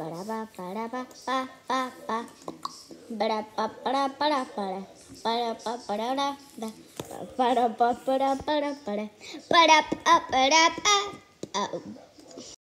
para pa para pa pa pa pa para pa para para para para pa para da para pa para para para para pa para pa